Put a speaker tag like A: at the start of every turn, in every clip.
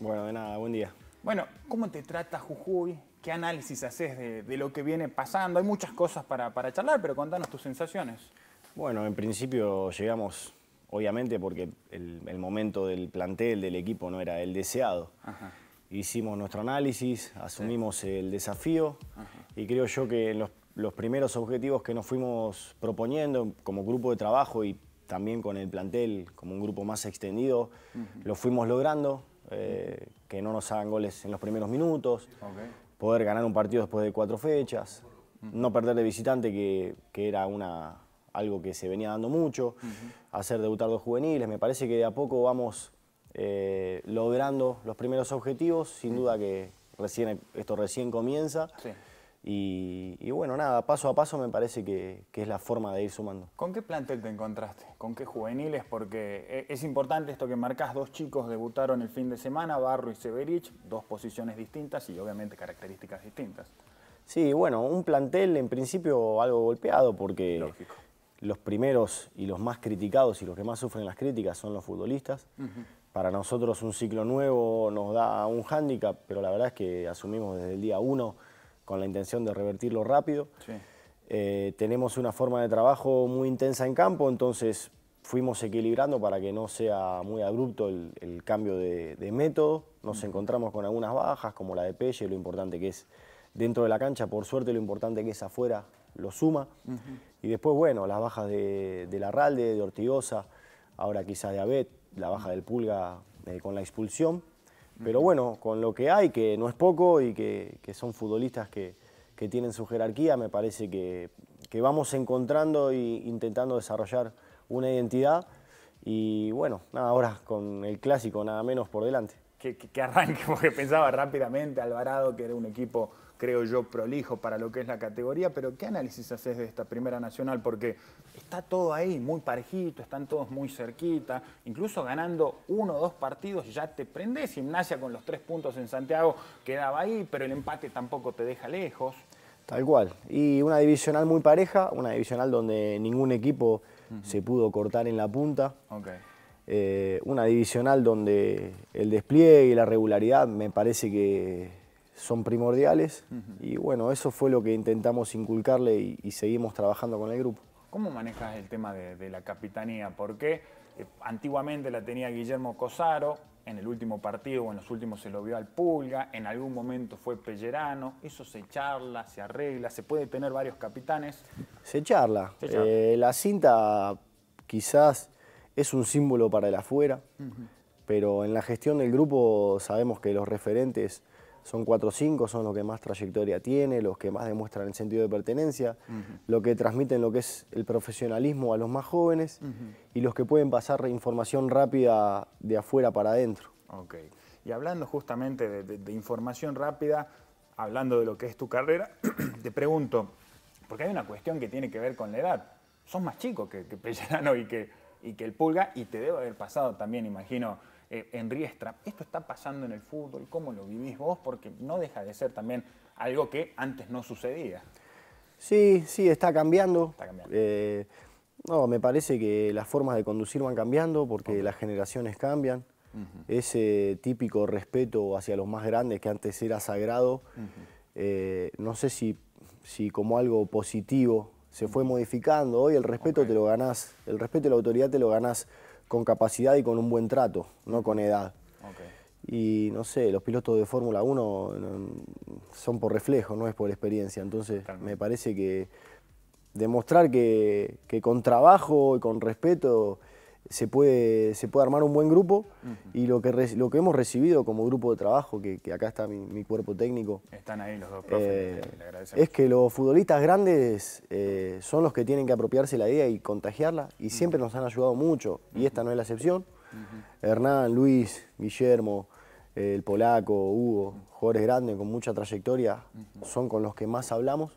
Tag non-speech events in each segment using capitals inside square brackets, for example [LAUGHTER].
A: Bueno, de nada, buen día.
B: Bueno, ¿cómo te trata Jujuy? ¿Qué análisis haces de, lo que viene pasando? Hay muchas cosas para, charlar, pero contanos tus sensaciones.
A: Bueno, en principio llegamos, obviamente, porque el, momento del plantel, del equipo, no era el deseado. Hicimos nuestro análisis, asumimos el desafío y creo yo que los, primeros objetivos que nos fuimos proponiendo como grupo de trabajo y también con el plantel como un grupo más extendido, lo fuimos logrando. Eh, que no nos hagan goles en los primeros minutos, poder ganar un partido después de cuatro fechas, no perder de visitante, que, era una, algo que se venía dando mucho, hacer debutar dos juveniles. Me parece que de a poco vamos eh, logrando los primeros objetivos, sin duda que esto recién comienza. Sí. Y, bueno, nada, paso a paso me parece que, es la forma de ir sumando.
B: ¿Con qué plantel te encontraste? ¿Con qué juveniles? Porque eh, es importante esto que marcas, dos chicos debutaron el fin de semana, Barro y Severich, dos posiciones distintas y obviamente características distintas.
A: Sí, bueno, un plantel en principio algo golpeado porque los primeros y los más criticados y los que más sufren las críticas son los futbolistas. Para nosotros un ciclo nuevo nos da un hándicap, pero la verdad es que asumimos desde el día uno con la intención de revertirlo rápido. Eh, tenemos una forma de trabajo muy intensa en campo, entonces fuimos equilibrando para que no sea muy abrupto el, cambio de, método. Nos encontramos con algunas bajas, como la de Pelle, lo importante que es dentro de la cancha, por suerte lo importante que es afuera lo suma. Y después, bueno, las bajas de, de Larralde, de Ortigosa, ahora quizás de Abet, la baja del Pulga eh, con la expulsión. Pero bueno, con lo que hay, que no es poco y que, son futbolistas que, tienen su jerarquía, me parece que, vamos encontrando e intentando desarrollar una identidad. Y bueno, nada, ahora con el clásico nada menos por delante. Que,
B: que, arranque, [LAUGHS] porque pensaba rápidamente Alvarado, que era un equipo, creo yo, prolijo para lo que es la categoría, pero ¿qué análisis haces de esta Primera Nacional? Porque está todo ahí, muy parejito, están todos muy cerquita. Incluso ganando uno o dos partidos ya te prendes. Gimnasia con los tres puntos en Santiago quedaba ahí, pero el empate tampoco te deja lejos. Tal
A: cual. Y una divisional muy pareja, una divisional donde ningún equipo se pudo cortar en la punta. Eh, una divisional donde el despliegue y la regularidad me parece que son primordiales. Y bueno, eso fue lo que intentamos inculcarle y seguimos trabajando con el grupo.
B: ¿Cómo manejas el tema de, la capitanía? Porque eh, antiguamente la tenía Guillermo Cosaro, en el último partido o en los últimos se lo vio al Pulga, en algún momento fue Pellerano, eso se charla, se arregla, se puede tener varios capitanes.
A: Se charla. Eh, la cinta quizás es un símbolo para el afuera, pero en la gestión del grupo sabemos que los referentes son 4-5, son los que más trayectoria tiene, los que más demuestran el sentido de pertenencia, los que transmiten lo que es el profesionalismo a los más jóvenes y los que pueden pasar información rápida de afuera para adentro.
B: Ok. Y hablando justamente de, información rápida, hablando de lo que es tu carrera, [CLEARS THROAT] te pregunto, porque hay una cuestión que tiene que ver con la edad. son más chicos que, que y que, y que el Pulga y te debe haber pasado también, imagino, eh, en ¿Esto está pasando en el fútbol? ¿Cómo lo vivís vos? Porque no deja de ser también algo que antes no sucedía.
A: Sí, sí, está cambiando. Eh, no, me parece que las formas de conducir van cambiando porque las generaciones cambian. Ese típico respeto hacia los más grandes que antes era sagrado, eh, no sé si, si como algo positivo se fue modificando. Hoy el respeto te lo ganás, el respeto y la autoridad te lo ganás con capacidad y con un buen trato, no con edad. Y no sé, los pilotos de Fórmula 1 son por reflejo, no es por experiencia. Entonces me parece que demostrar que, con trabajo y con respeto se puede, se puede armar un buen grupo y lo que, lo que hemos recibido como grupo de trabajo, que, acá está mi, cuerpo técnico.
B: Están ahí los dos profes, eh, Es
A: que los futbolistas grandes eh, son los que tienen que apropiarse la idea y contagiarla y siempre nos han ayudado mucho y esta no es la excepción. Hernán, Luis, Guillermo, el polaco, Hugo, jugadores grandes con mucha trayectoria, son con los que más hablamos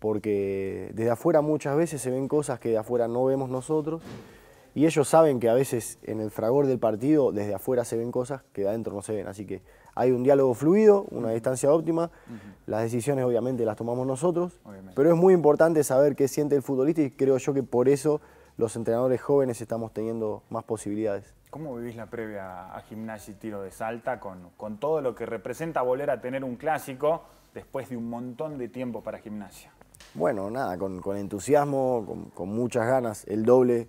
A: porque desde afuera muchas veces se ven cosas que de afuera no vemos nosotros y ellos saben que a veces en el fragor del partido desde afuera se ven cosas que de adentro no se ven. Así que hay un diálogo fluido, una distancia óptima. Las decisiones obviamente las tomamos nosotros, pero es muy importante saber qué siente el futbolista y creo yo que por eso los entrenadores jóvenes estamos teniendo más posibilidades.
B: ¿Cómo vivís la previa a Gimnasia y Tiro de Salta con, todo lo que representa volver a tener un clásico después de un montón de tiempo para Gimnasia?
A: Bueno, nada, con, entusiasmo, con muchas ganas, el doble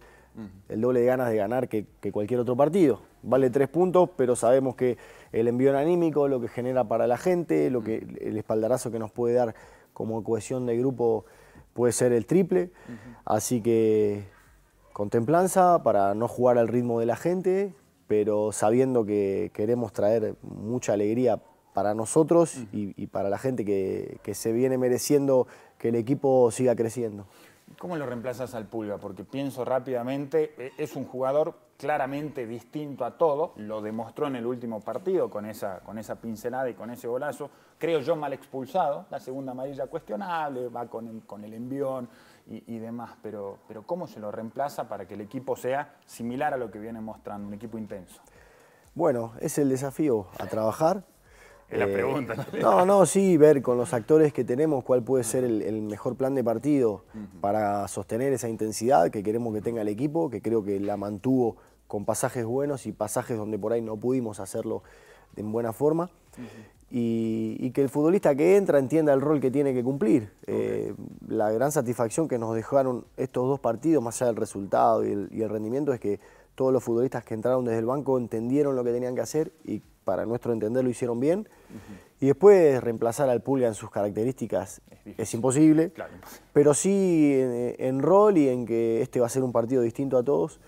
A: el doble de ganas de ganar que, cualquier otro partido. Vale tres puntos, pero sabemos que el envío anímico, lo que genera para la gente, lo que, el espaldarazo que nos puede dar como cohesión de grupo puede ser el triple. Así que con templanza para no jugar al ritmo de la gente, pero sabiendo que queremos traer mucha alegría para nosotros y, para la gente que se viene mereciendo que el equipo siga creciendo.
B: ¿Cómo lo reemplazas al Pulga? Porque pienso rápidamente, eh, es un jugador claramente distinto a todo, lo demostró en el último partido con esa, con esa pincelada y con ese golazo, creo yo mal expulsado, la segunda amarilla cuestionable, va con el, envión y, demás, pero, pero ¿cómo se lo reemplaza para que el equipo sea similar a lo que viene mostrando, un equipo intenso?
A: Bueno, es el desafío a trabajar,
B: es la eh, pregunta. ¿no? no,
A: sí, ver con los actores que tenemos cuál puede ser el, mejor plan de partido para sostener esa intensidad que queremos que tenga el equipo, que creo que la mantuvo con pasajes buenos y pasajes donde por ahí no pudimos hacerlo en buena forma. y, que el futbolista que entra entienda el rol que tiene que cumplir. Eh, la gran satisfacción que nos dejaron estos dos partidos, más allá del resultado y el rendimiento, es que todos los futbolistas que entraron desde el banco entendieron lo que tenían que hacer y para nuestro entender lo hicieron bien. Y después reemplazar al Pulga en sus características es, imposible, claro, pero sí en, rol y en que este va a ser un partido distinto a todos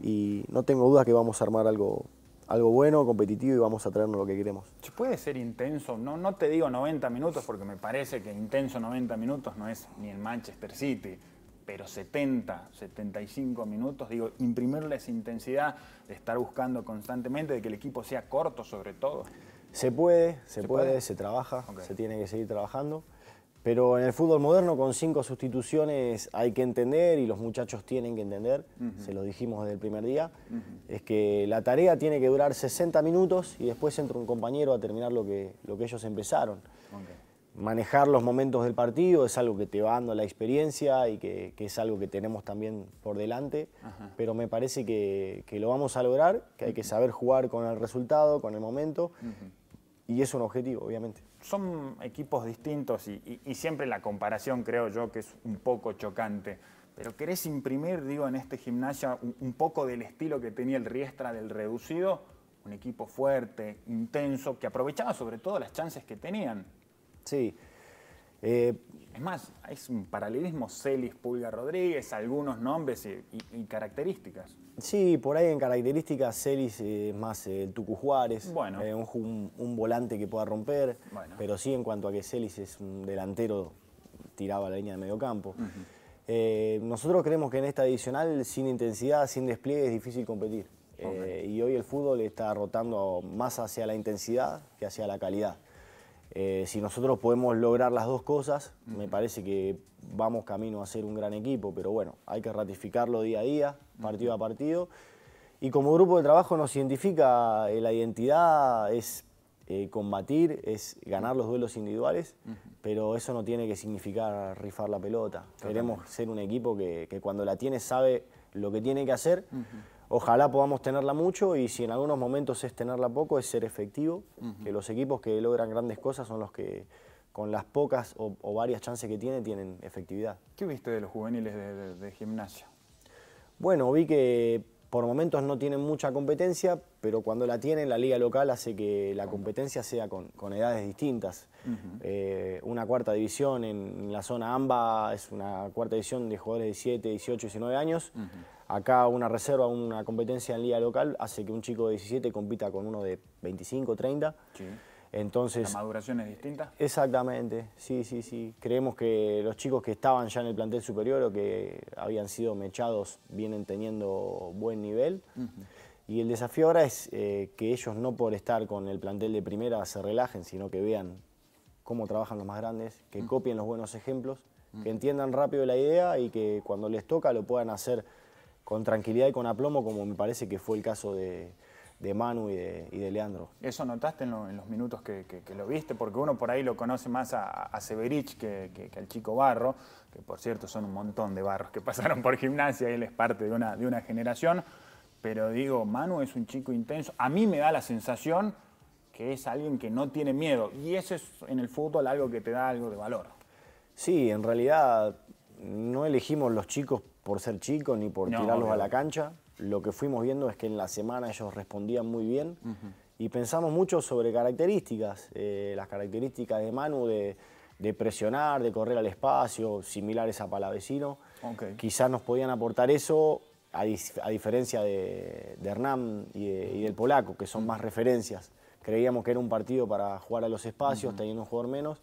A: y no tengo duda que vamos a armar algo, algo bueno, competitivo y vamos a traernos lo que queremos.
B: Puede ser intenso, no, no te digo 90 minutos porque me parece que intenso 90 minutos no es ni el Manchester City, pero 70, 75 minutos, digo, imprimirles intensidad de estar buscando constantemente, de que el equipo sea corto sobre todo.
A: Se puede, se, puede? se trabaja, se tiene que seguir trabajando. Pero en el fútbol moderno con cinco sustituciones hay que entender y los muchachos tienen que entender, se lo dijimos desde el primer día, es que la tarea tiene que durar 60 minutos y después entra un compañero a terminar lo que, lo que ellos empezaron manejar los momentos del partido es algo que te va dando la experiencia y que, es algo que tenemos también por delante, pero me parece que, lo vamos a lograr, que hay que saber jugar con el resultado, con el momento, y es un objetivo, obviamente.
B: Son equipos distintos y, y, siempre la comparación creo yo que es un poco chocante, pero ¿querés imprimir, digo, en este gimnasio un, un poco del estilo que tenía el Riestra del reducido? Un equipo fuerte, intenso, que aprovechaba sobre todo las chances que tenían. Sí. Eh, es más, es un paralelismo Celis, Pulga Rodríguez, algunos nombres y, características.
A: Sí, por ahí en características Celis es más el Tucu Juárez, eh, un, volante que pueda romper, pero sí en cuanto a que Celis es un delantero tirado a la línea de medio campo. Eh, nosotros creemos que en esta adicional, sin intensidad, sin despliegue, es difícil competir. y hoy el fútbol está rotando más hacia la intensidad que hacia la calidad. Eh, si nosotros podemos lograr las dos cosas, me parece que vamos camino a ser un gran equipo, pero bueno, hay que ratificarlo día a día, partido a partido. Y como grupo de trabajo nos identifica eh, la identidad, es eh, combatir, es ganar los duelos individuales, pero eso no tiene que significar rifar la pelota. Queremos ser un equipo que, que, cuando la tiene sabe lo que tiene que hacer Ojalá podamos tenerla mucho y si en algunos momentos es tenerla poco, es ser efectivo, que los equipos que logran grandes cosas son los que con las pocas o, varias chances que tienen,
B: tienen efectividad. ¿Qué viste de los juveniles de, gimnasio gimnasia?
A: Bueno, vi que por momentos no tienen mucha competencia, pero cuando la tienen, la liga local hace que la competencia sea con, edades distintas. Eh, una cuarta división en, la zona AMBA es una cuarta división de jugadores de 7 18, 19 años. Acá una reserva, una competencia en liga local hace que un chico de 17 compita con uno de 25, 30. Sí. Entonces, ¿La
B: maduración es distinta?
A: Exactamente, sí, sí, sí. Creemos que los chicos que estaban ya en el plantel superior o que habían sido mechados vienen teniendo buen nivel. Y el desafío ahora es eh, que ellos no por estar con el plantel de primera se relajen, sino que vean cómo trabajan los más grandes, que copien los buenos ejemplos, que entiendan rápido la idea y que cuando les toca lo puedan hacer con tranquilidad y
B: con aplomo, como me parece que fue el caso de, Manu y de, Leandro. ¿Eso notaste en, los minutos que, lo viste? Porque uno por ahí lo conoce más a, Severich que, al chico Barro, que por cierto son un montón de barros que [LAUGHS] pasaron por gimnasia, él es parte de una, de una generación. Pero digo, Manu es un chico intenso. A mí me da la sensación que es alguien que no tiene miedo. Y eso es en el fútbol algo que te da algo de valor. Sí,
A: en realidad no elegimos los chicos por ser chicos ni por tirarlos a la cancha. Lo que fuimos viendo es que en la semana ellos respondían muy bien y pensamos mucho sobre características, eh, las características de Manu de, presionar, de correr al espacio, similares a Palavecino. Quizás nos podían aportar eso a, diferencia de, Hernán y, del Polaco, que son más referencias. Creíamos que era un partido para jugar a los espacios, teniendo un jugador menos.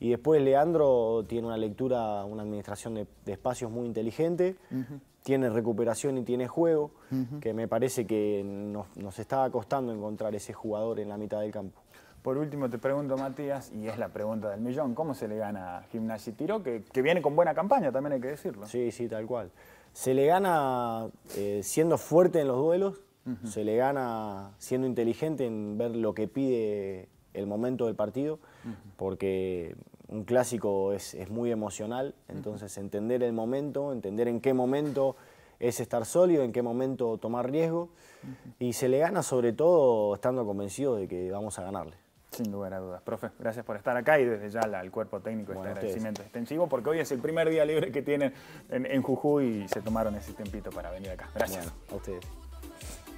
A: Y después Leandro tiene una lectura, una administración de, espacios muy inteligente, tiene recuperación y tiene juego, que me parece que nos, estaba costando encontrar ese jugador en la mitad del
B: campo. Por último, te pregunto, Matías, y es la pregunta del millón, ¿cómo se le gana a Gimnasia y Tiro? Que, viene con buena campaña, también hay que decirlo. Sí, sí, tal cual. Se le gana eh,
A: siendo fuerte en los duelos, se le gana siendo inteligente en ver lo que pide el momento del partido porque un clásico es, muy emocional, entonces entender el momento, entender en qué momento es estar sólido, en qué momento tomar riesgo, y se le gana sobre todo estando convencido de que vamos a
B: ganarle. Sin lugar a dudas. Profe, gracias por estar acá y desde ya al cuerpo técnico de este agradecimiento extensivo porque hoy es el primer día libre que tienen en, Jujuy y se tomaron ese tempito para venir acá. Gracias. a ustedes.